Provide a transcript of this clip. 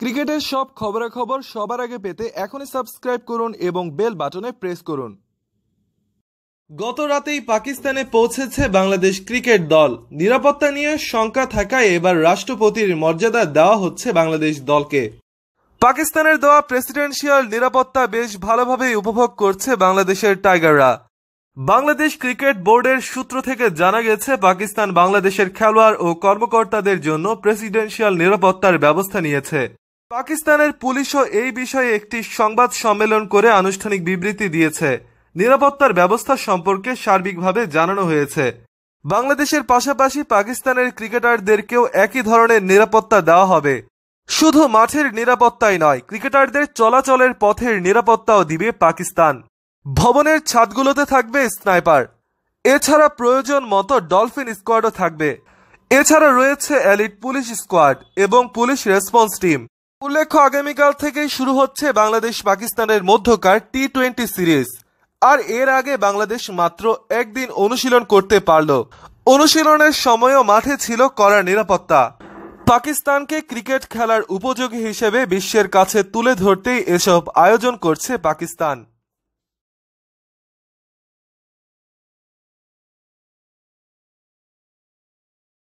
ক্রিকেটের সব খবরাখবর সবার আগে পেতে এখনই সাবস্ক্রাইব করুন এবং বেল বাটনে প্রেস করুন গত রাতেই পাকিস্তানে পৌঁছেছে বাংলাদেশ ক্রিকেট দল নিরাপত্তা নিয়ে শঙ্কা থাকায় এবার রাষ্ট্রপতির মর্যাদা দেওয়া হচ্ছে বাংলাদেশ দলকে পাকিস্তানের দেওয়া প্রেসিডেন্সিয়াল নিরাপত্তা বেশ ভালোভাবেই উপভোগ করছে বাংলাদেশের টাইগাররা বাংলাদেশ ক্রিকেট বোর্ডের সূত্র থেকে জানা গেছে পাকিস্তান বাংলাদেশের খেলোয়াড় ও কর্মকর্তাদের জন্য প্রেসিডেন্সিয়াল নিরাপত্তার ব্যবস্থা নিয়েছে পাকিস্তানের পুলিশও এই বিষয়ে একটি সংবাদ সম্মেলন করে আনুষ্ঠানিক বিবৃতি দিয়েছে নিরাপত্তার ব্যবস্থা সম্পর্কে সার্বিকভাবে জানানো হয়েছে বাংলাদেশের পাশাপাশি পাকিস্তানের ক্রিকেটারদেরকেও একই ধরনের নিরাপত্তা দেওয়া হবে শুধু মাঠের নিরাপত্তাই নয় ক্রিকেটারদের চলাচলের পথের নিরাপত্তাও দিবে পাকিস্তান ভবনের ছাদগুলোতে থাকবে স্নাইপার এছাড়া প্রয়োজন মতো ডলফিন স্কোয়াডও থাকবে এছাড়া রয়েছে এলিট পুলিশ স্কোয়াড এবং পুলিশ রেসপন্স টিম উল্লেখ্য আগামীকাল থেকেই শুরু হচ্ছে বাংলাদেশ পাকিস্তানের মধ্যকার টি টোয়েন্টি সিরিজ আর এর আগে বাংলাদেশ মাত্র একদিন অনুশীলন করতে পারল অনুশীলনের সময়ও মাঠে ছিল কড়া নিরাপত্তা পাকিস্তানকে ক্রিকেট খেলার উপযোগী হিসেবে বিশ্বের কাছে তুলে ধরতেই এসব আয়োজন করছে পাকিস্তান